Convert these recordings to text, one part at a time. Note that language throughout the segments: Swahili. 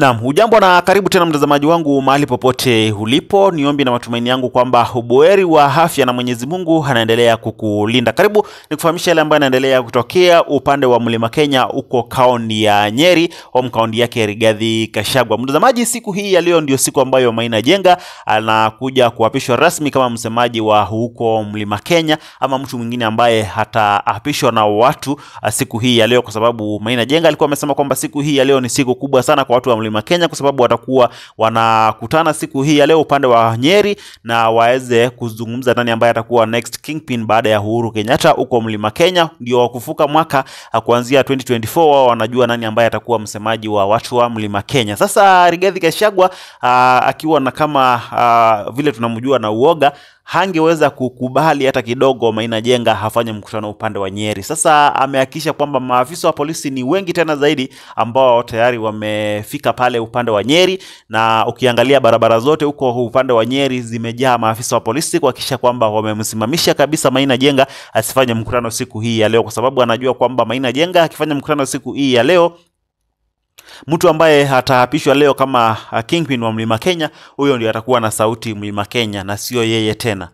Naam, hujambo na karibu tena mtazamaji wangu mahali popote ulipo. Niombi na matumaini yangu kwamba uboeri wa afya na Mwenyezi Mungu anaendelea kukulinda. Karibu nikufahamisha yale ambayo yanaendelea kutokea upande wa Mlima Kenya huko kaunti ya Nyeri, au kaunti yake Rigathi Gachagua. Mtazamaji, siku hii ya leo ndio siku ambayo Maina Jenga anakuja kuapishwa rasmi kama msemaji wa huko Mlima Kenya ama mtu mwingine ambaye hataapishwa na watu siku hii ya leo, kwa sababu Maina Jenga alikuwa amesema kwamba siku hii ya leo ni siku kubwa sana kwa watu wa Mlima Mlima Kenya kwa sababu watakuwa wanakutana siku hii ya leo upande wa Nyeri na waweze kuzungumza nani ambaye atakuwa next kingpin baada ya Uhuru Kenyatta huko Mlima Kenya. Ndio wakufuka mwaka ah, kuanzia 2024 wao wanajua nani ambaye atakuwa msemaji wa watu wa Mlima Kenya. Sasa Rigathi kashagwa ah, akiwa na kama a, ah, vile tunamjua na uoga hangeweza kukubali hata kidogo Maina Jenga hafanye mkutano upande wa Nyeri. Sasa amehakikisha kwamba maafisa wa polisi ni wengi tena zaidi ambao tayari wamefika pale upande wa Nyeri, na ukiangalia barabara zote huko upande wa Nyeri zimejaa maafisa wa polisi kuhakikisha kwamba wamemsimamisha kabisa Maina Jenga asifanye mkutano siku hii ya leo, kwa sababu anajua kwamba Maina Jenga akifanya mkutano siku hii ya leo Mtu ambaye ataapishwa leo kama uh, Kingpin wa Mlima Kenya, huyo ndio atakuwa na sauti Mlima Kenya na sio yeye tena.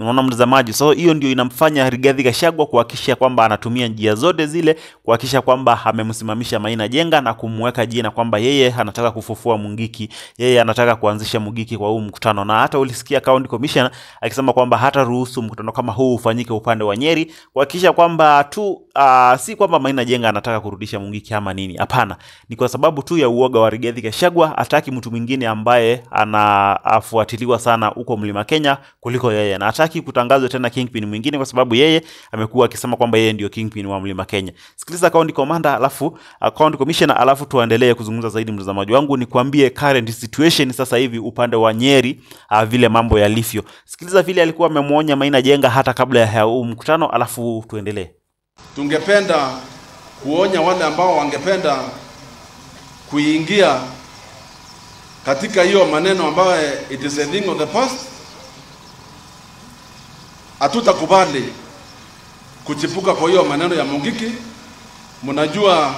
Unaona mtazamaji, so hiyo ndio inamfanya Rigathi Gachagua kuhakikisha kwamba anatumia njia zote zile kuhakikisha kwamba amemsimamisha Maina Jenga na kumweka jina kwamba yeye anataka kufufua Mungiki, yeye anataka kuanzisha Mungiki kwa huu mkutano. Na hata ulisikia County Commissioner akisema kwamba hata ruhusu mkutano kama huu ufanyike upande wa Nyeri kuhakikisha kwamba tu uh, si kwamba Maina Jenga anataka kurudisha Mungiki ama nini, hapana, ni kwa sababu tu ya uoga wa Rigathi Gachagua. ataki mtu mwingine ambaye anafuatiliwa ah, sana huko Mlima Kenya kuliko yeye na hataki kutangazwa tena kingpin mwingine, kwa sababu yeye amekuwa akisema kwamba yeye ndio kingpin wa mlima Kenya. Sikiliza account commander, alafu account uh, commissioner, alafu tuendelee kuzungumza zaidi. Mtazamaji wangu, nikwambie current situation sasa hivi upande wa Nyeri, uh, vile mambo yalivyo. Sikiliza vile alikuwa amemwonya Maina Jenga hata kabla ya huu mkutano, alafu tuendelee. Tungependa kuonya wale ambao wangependa kuingia katika hiyo maneno ambayo it is a thing of the past hatutakubali kuchipuka kwa hiyo maneno ya Mungiki. Mnajua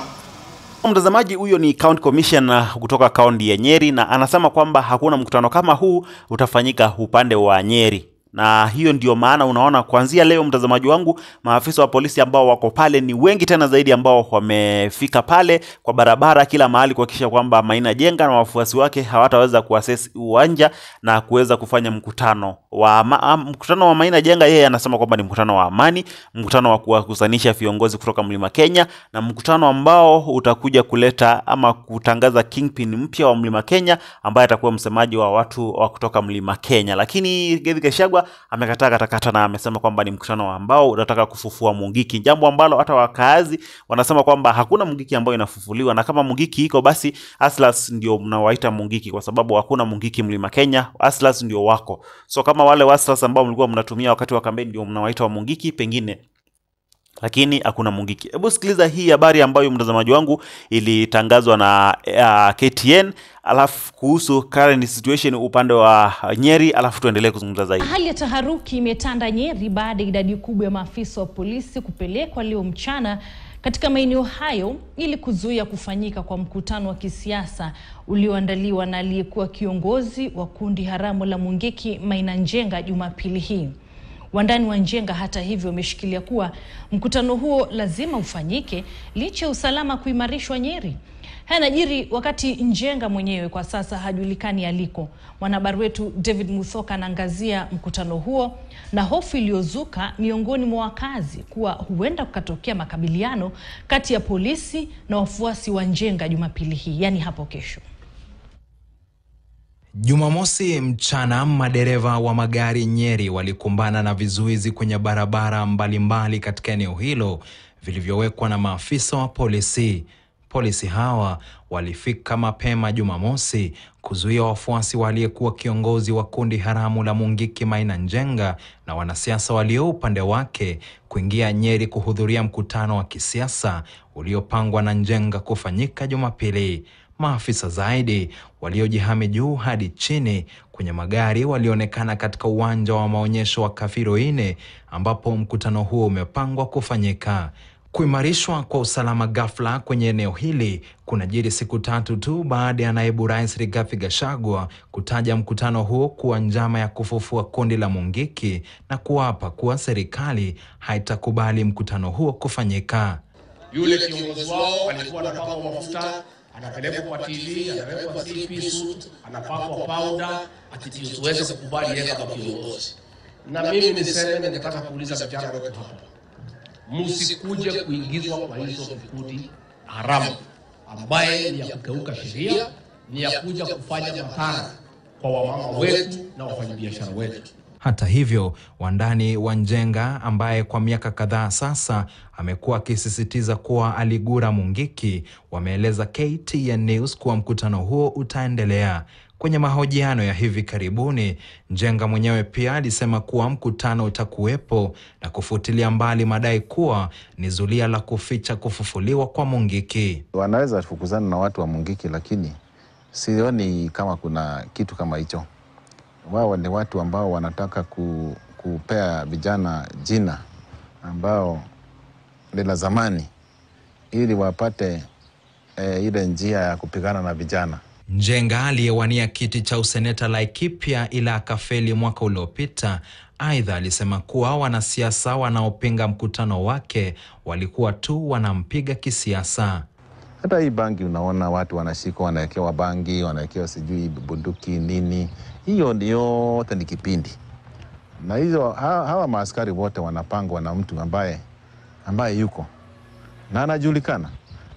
mtazamaji huyo ni county commissioner kutoka kaunti ya Nyeri, na anasema kwamba hakuna mkutano kama huu utafanyika upande wa Nyeri na hiyo ndio maana unaona kuanzia leo, mtazamaji wangu, maafisa wa polisi ambao wako pale ni wengi tena zaidi, ambao wamefika pale kwa barabara, kila mahali kuhakikisha kwamba Maina Jenga na wafuasi wake hawataweza kuasesi uwanja na kuweza kufanya mkutano wa ama, mkutano wa Maina na jenga, yeye anasema kwamba ni mkutano wa amani, mkutano wa kuwakusanisha viongozi kutoka Mlima Kenya na mkutano ambao utakuja kuleta ama kutangaza kingpin mpya wa Mlima Kenya ambaye atakuwa msemaji wa watu wa kutoka Mlima Kenya. Lakini Gavi Keshagwa amekataa katakata na amesema kwamba ni mkutano ambao unataka kufufua Mungiki, jambo ambalo hata wakaazi wanasema kwamba hakuna Mungiki ambayo inafufuliwa, na kama Mungiki iko basi Aslas ndio mnawaita Mungiki kwa sababu hakuna Mungiki Mlima Kenya, Aslas ndio wako so kama wale wasras ambao mlikuwa mnatumia wakati wa kampeni ndio mnawaita wamungiki pengine lakini hakuna Mungiki. Hebu sikiliza hii habari ambayo mtazamaji wangu ilitangazwa na uh, eh, KTN, alafu kuhusu current situation upande wa Nyeri, alafu tuendelee kuzungumza zaidi. Hali ya taharuki imetanda Nyeri baada ya idadi kubwa ya maafisa wa polisi kupelekwa leo mchana katika maeneo hayo ili kuzuia kufanyika kwa mkutano wa kisiasa ulioandaliwa na aliyekuwa kiongozi wa kundi haramu la Mungiki Maina Njenga Jumapili hii. Wandani wa Njenga hata hivyo wameshikilia kuwa mkutano huo lazima ufanyike licha ya usalama kuimarishwa Nyeri. Haya yanajiri wakati Njenga mwenyewe kwa sasa hajulikani aliko. Mwanahabari wetu David Muthoka anaangazia mkutano huo na hofu iliyozuka miongoni mwa wakazi kuwa huenda kukatokea makabiliano kati ya polisi na wafuasi wa Njenga Jumapili hii, yaani hapo kesho. Jumamosi mchana madereva wa magari Nyeri walikumbana na vizuizi kwenye barabara mbalimbali katika eneo hilo vilivyowekwa na maafisa wa polisi. Polisi hawa walifika mapema Jumamosi kuzuia wafuasi wa aliyekuwa kiongozi wa kundi haramu la Mungiki Maina Njenga na wanasiasa walio upande wake kuingia Nyeri kuhudhuria mkutano wa kisiasa uliopangwa na Njenga kufanyika Jumapili. Maafisa zaidi waliojihami juu hadi chini kwenye magari walionekana katika uwanja wa maonyesho wa Kafiroine ambapo mkutano huo umepangwa kufanyika. Kuimarishwa kwa usalama ghafla kwenye eneo hili kunajiri siku tatu tu baada ya naibu rais Rigathi Gachagua kutaja mkutano huo kuwa njama ya kufufua kundi la Mungiki na kuapa kuwa serikali haitakubali mkutano huo kufanyika. Yule kiongozi wao alikuwa anapaka mafuta anapelekwa kwa TV, anapelekwa CP suit, anapakwa powder ati kukubali yeye kama kiongozi. Na mimi niseme, ningetaka kuuliza vijana wetu hapa, msikuje kuingizwa kwa hizo vikundi haramu ambaye ni ya kukeuka sheria, ni ya kuja kufanya madhara kwa wamama wetu na wafanyabiashara wetu. Hata hivyo, wandani wa Njenga ambaye kwa miaka kadhaa sasa amekuwa akisisitiza kuwa aligura Mungiki wameeleza KTN News kuwa mkutano huo utaendelea. Kwenye mahojiano ya hivi karibuni, Njenga mwenyewe pia alisema kuwa mkutano utakuwepo na kufutilia mbali madai kuwa ni zulia la kuficha kufufuliwa kwa Mungiki. Wanaweza fukuzana na watu wa Mungiki, lakini sioni kama kuna kitu kama hicho wao ni watu ambao wanataka ku, kupea vijana jina ambao ni la zamani ili wapate e, ile njia ya kupigana na vijana. Njenga aliyewania kiti cha useneta Laikipia ila akafeli mwaka uliopita. Aidha, alisema kuwa wanasiasa wanaopinga mkutano wake walikuwa tu wanampiga kisiasa. Hata hii bangi, unaona watu wanashikwa, wanawekewa bangi, wanawekewa sijui bunduki nini, hiyo ni yote ni kipindi, na hizo hawa maaskari wote wanapangwa na mtu ambaye, ambaye yuko na anajulikana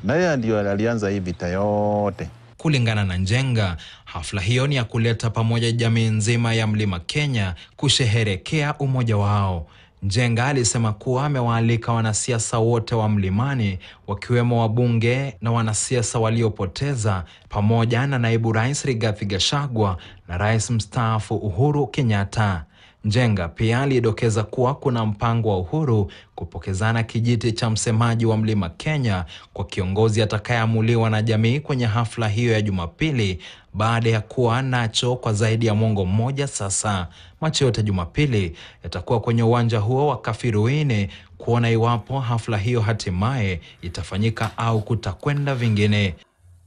na yeye ndio alianza hii vita yote. Kulingana na Njenga, hafla hiyo ni ya kuleta pamoja jamii nzima ya Mlima Kenya kusherehekea umoja wao. Njenga alisema kuwa amewaalika wanasiasa wote wa Mlimani wakiwemo wabunge na wanasiasa waliopoteza pamoja na naibu rais Rigathi Gachagua na rais mstaafu Uhuru Kenyatta. Njenga pia alidokeza kuwa kuna mpango wa Uhuru kupokezana kijiti cha msemaji wa Mlima Kenya kwa kiongozi atakayeamuliwa na jamii kwenye hafla hiyo ya Jumapili baada ya kuwa nacho kwa zaidi ya mwongo mmoja sasa. Macho yote Jumapili yatakuwa kwenye uwanja huo wa Kafiruini kuona iwapo hafla hiyo hatimaye itafanyika au kutakwenda vingine.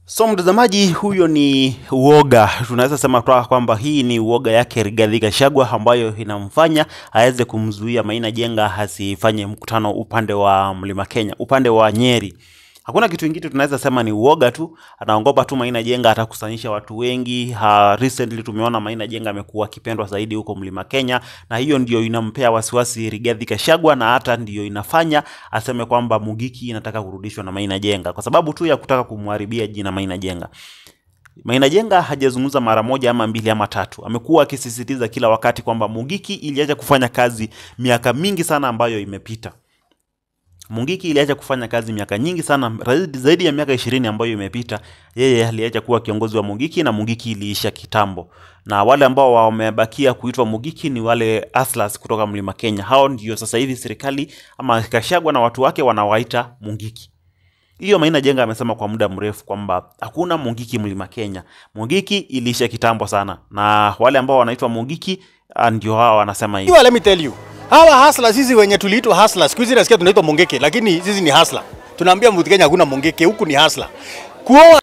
So mtazamaji, huyo ni uoga, tunaweza sema toa kwamba hii ni uoga yake rigadhiga shagwa ambayo inamfanya aweze kumzuia Maina Jenga asifanye mkutano upande wa Mlima Kenya, upande wa Nyeri. Hakuna kitu ingine tunaweza sema ni uoga tu, anaongopa tu Maina Jenga atakusanyisha watu wengi. Ha, recently tumeona Maina Jenga amekuwa akipendwa zaidi huko Mlima Kenya, na hiyo ndio inampea wasiwasi rigadhi Kashagwa, na hata ndiyo inafanya aseme kwamba Mugiki inataka kurudishwa na Maina Jenga kwa sababu tu ya kutaka kumharibia jina Maina Jenga. Maina Jenga hajazungumza mara moja ama mbili ama tatu. Amekuwa akisisitiza kila wakati kwamba Mugiki iliacha kufanya kazi miaka mingi sana ambayo imepita. Mungiki iliacha kufanya kazi miaka nyingi sana, zaidi ya miaka ishirini ambayo imepita, yeye aliacha kuwa kiongozi wa Mungiki na Mungiki iliisha kitambo, na wale ambao wamebakia kuitwa Mungiki ni wale Aslas kutoka Mlima Kenya. Hao ndio sasa hivi serikali ama Kashagwa na watu wake wanawaita Mungiki. Hiyo Maina Jenga amesema kwa muda mrefu kwamba hakuna Mungiki Mlima Kenya. Mungiki iliisha kitambo sana, na wale ambao wanaitwa Mungiki ah, ndio hao wanasema hivyo. Let me tell you Hawa hasla sisi wenye tuliitwa hasla, siku hizi nasikia tunaitwa mongeke, lakini sisi ni hasla. Tunaambia Mount Kenya hakuna mongeke, huku ni hasla. Kuoa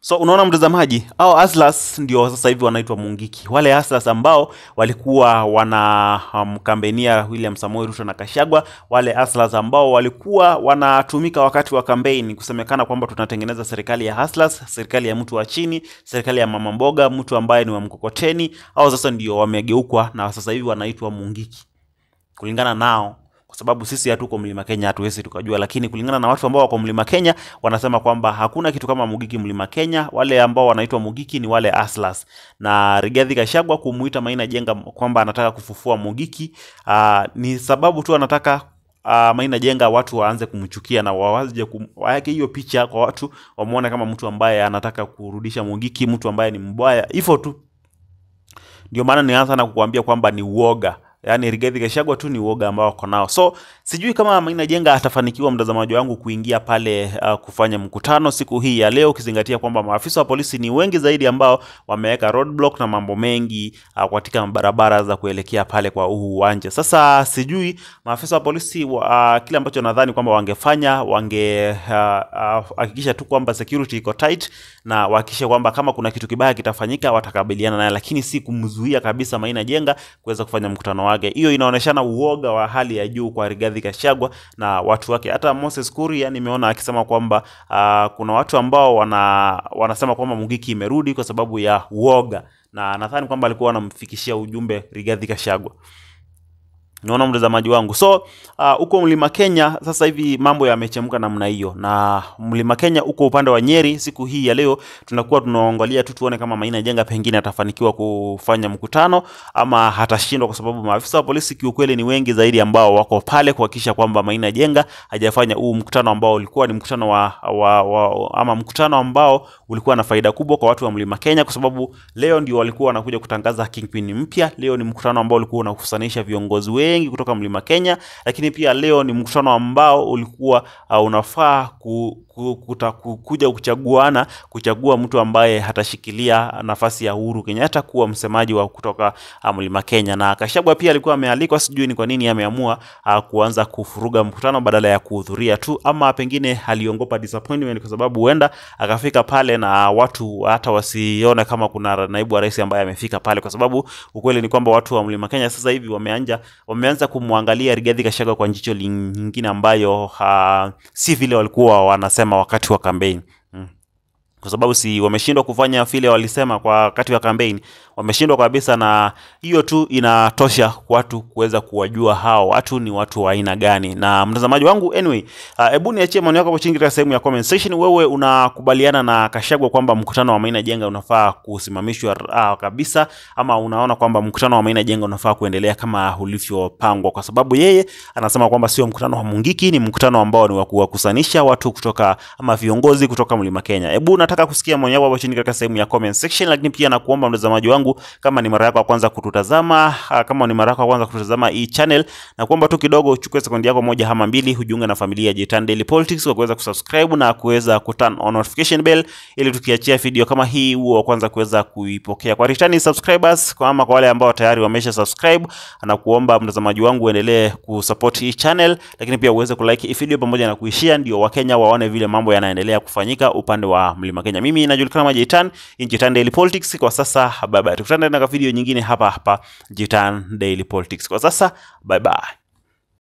So unaona mtazamaji, hao aslas ndio sasa hivi wanaitwa mungiki, wale aslas ambao walikuwa wanamkambenia um, William Samoei Ruto na Kashagwa, wale aslas ambao walikuwa wanatumika wakati wa kampeni, kusemekana kwamba tunatengeneza serikali ya aslas, serikali ya mtu wa chini, serikali ya mama mboga, mtu ambaye ni wa mkokoteni. Hao sasa ndio wamegeukwa na sasa hivi wanaitwa mungiki kulingana nao kwa sababu sisi hatuko mlima Kenya, hatuwezi tukajua, lakini kulingana na watu ambao wako mlima Kenya wanasema kwamba hakuna kitu kama Mugiki mlima Kenya. Wale ambao wanaitwa Mugiki ni wale Aslas, na Rigathi Gachagua kumuita Maina Jenga kwamba anataka kufufua Mugiki aa, ah, ni sababu tu anataka Uh, Maina Jenga watu waanze kumchukia na wawaje waweke hiyo picha kwa watu wamuone kama mtu ambaye anataka kurudisha Mugiki, mtu ambaye ni mbaya, hivyo tu. Ndio maana nianza na kukuambia kwamba ni uoga yani Rigathi Gachagua tu ni uoga ambao wako nao. So sijui kama Maina Jenga atafanikiwa, mtazamaji wangu, kuingia pale uh, kufanya mkutano siku hii ya leo, ukizingatia kwamba maafisa wa polisi ni wengi zaidi ambao wameweka roadblock na mambo mengi uh, katika barabara za kuelekea pale kwa huu uwanja. Sasa sijui maafisa wa polisi uh, kile ambacho nadhani kwamba wangefanya wangehakikisha uh, uh, tu kwamba security iko tight na wahakikishe kwamba kama kuna kitu kibaya kitafanyika watakabiliana naye, lakini si kumzuia kabisa Maina Jenga kuweza kufanya mkutano wake wake. Hiyo inaoneshana uoga wa hali ya juu kwa rigadhi kashagwa na watu wake. Hata Moses Kuria nimeona akisema kwamba uh, kuna watu ambao wana wanasema kwamba mugiki imerudi kwa sababu ya uoga, na nadhani kwamba alikuwa anamfikishia ujumbe rigadhi kashagwa Unaona mtazamaji wangu, so huko uh, Mlima Kenya sasa hivi mambo yamechemka namna hiyo, na Mlima Kenya huko upande wa Nyeri. Siku hii ya leo tunakuwa tunaangalia tu tuone kama Maina Jenga pengine atafanikiwa kufanya mkutano ama hatashindwa, kwa sababu maafisa wa polisi kiukweli ni wengi zaidi ambao wako pale kuhakikisha kwamba Maina Jenga hajafanya huu mkutano ambao ulikuwa ni mkutano wa, wa, wa ama mkutano ambao ulikuwa na faida kubwa kwa watu wa Mlima Kenya, kwa sababu leo ndio walikuwa wanakuja kutangaza kingpin mpya. Leo ni mkutano ambao ulikuwa unakusanisha viongozi wengi kutoka Mlima Kenya, lakini pia leo ni mkutano ambao ulikuwa uh, unafaa ku kutakuja kuchaguana kuchagua mtu ambaye hatashikilia nafasi ya Uhuru Kenyatta kuwa msemaji wa kutoka ah, Mlima Kenya. Na kashagwa pia alikuwa amealikwa, sijui ni kwa nini ameamua ah, kuanza kufuruga mkutano badala ya kuhudhuria tu, ama pengine aliongopa disappointment, kwa sababu huenda akafika pale na watu hata wasione kama kuna naibu wa rais ambaye amefika pale, kwa sababu ukweli ni kwamba watu wa Mlima Kenya sasa hivi wameanja wameanza kumwangalia rigadhi kashagwa kwa njicho lingine ambayo ha, ah, si vile walikuwa wanasema ama wakati wa kampeni kwa sababu si wameshindwa kufanya vile walisema kwa wakati wa kampeni, wameshindwa kabisa, na hiyo tu inatosha watu kuweza kuwajua hao watu ni watu wa aina gani. Na mtazamaji wangu, anyway, ah, hebu uh, niachie maoni yako hapo chini katika sehemu ya comment section. Wewe unakubaliana na Kashagwa kwamba mkutano wa Maina Jenga unafaa kusimamishwa uh, kabisa, ama unaona kwamba mkutano wa Maina Jenga unafaa kuendelea kama ulivyopangwa? Kwa sababu yeye anasema kwamba sio mkutano wa Mungiki, ni mkutano ambao ni wa kuwakusanisha watu kutoka ama viongozi kutoka Mlima Kenya. Hebu nataka kusikia maoni yako hapo chini katika sehemu ya comment section, lakini pia nakuomba mtazamaji wangu, kama ni mara yako ya kwanza kututazama, ah, kama ni mara yako ya kwanza kututazama hii channel, na kuomba tu kidogo uchukue sekundi yako moja ama mbili, hujiunge na familia ya Jitan Daily Politics kwa kuweza kusubscribe na kuweza kuturn on notification bell, ili tukiachia video kama hii uwe wa kwanza kuweza kuipokea. Kwa returning subscribers, kwa ama kwa wale ambao tayari wamesha subscribe, na nakuomba mtazamaji wangu uendelee kusupport hii channel, lakini pia uweze kulike hii video pamoja na kuishia, ndio Wakenya waone vile mambo yanaendelea kufanyika upande wa mlima Kenya. Mimi najulikana kama Jitan, Jitan Daily Politics. Kwa sasa bye bye, tukutane na video nyingine hapa hapa Jitan Daily Politics. Kwa sasa bye bye.